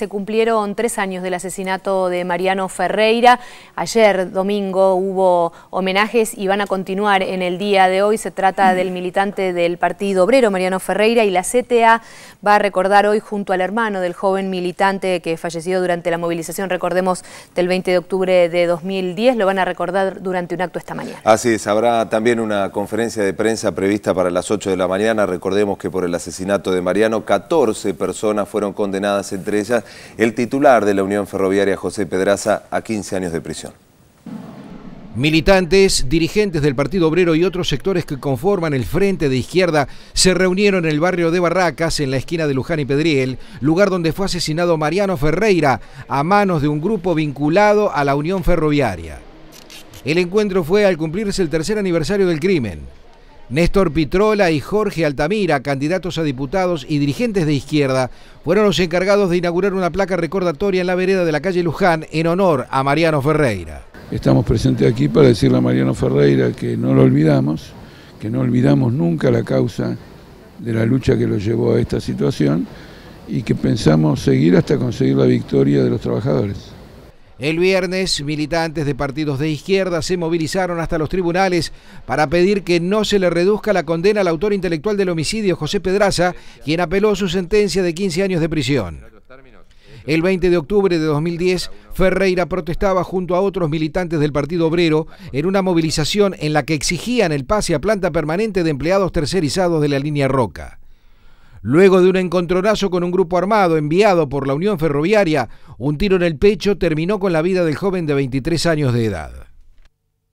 se cumplieron tres años del asesinato de Mariano Ferreira. Ayer, domingo, hubo homenajes y van a continuar en el día de hoy. Se trata del militante del Partido Obrero, Mariano Ferreira, y la CTA va a recordar hoy junto al hermano del joven militante que falleció durante la movilización, recordemos, del 20 de octubre de 2010. Lo van a recordar durante un acto esta mañana. Así es, habrá también una conferencia de prensa prevista para las 8 de la mañana. Recordemos que por el asesinato de Mariano, 14 personas fueron condenadas, entre ellas el titular de la Unión Ferroviaria José Pedraza a 15 años de prisión. Militantes, dirigentes del Partido Obrero y otros sectores que conforman el Frente de Izquierda se reunieron en el barrio de Barracas, en la esquina de Luján y Pedriel, lugar donde fue asesinado Mariano Ferreira a manos de un grupo vinculado a la Unión Ferroviaria. El encuentro fue al cumplirse el tercer aniversario del crimen. Néstor Pitrola y Jorge Altamira, candidatos a diputados y dirigentes de izquierda, fueron los encargados de inaugurar una placa recordatoria en la vereda de la calle Luján en honor a Mariano Ferreira. Estamos presentes aquí para decirle a Mariano Ferreira que no lo olvidamos, que no olvidamos nunca la causa de la lucha que lo llevó a esta situación y que pensamos seguir hasta conseguir la victoria de los trabajadores. El viernes, militantes de partidos de izquierda se movilizaron hasta los tribunales para pedir que no se le reduzca la condena al autor intelectual del homicidio, José Pedraza, quien apeló su sentencia de 15 años de prisión. El 20 de octubre de 2010, Ferreira protestaba junto a otros militantes del Partido Obrero en una movilización en la que exigían el pase a planta permanente de empleados tercerizados de la línea Roca. Luego de un encontronazo con un grupo armado enviado por la Unión Ferroviaria, un tiro en el pecho terminó con la vida del joven de 23 años de edad.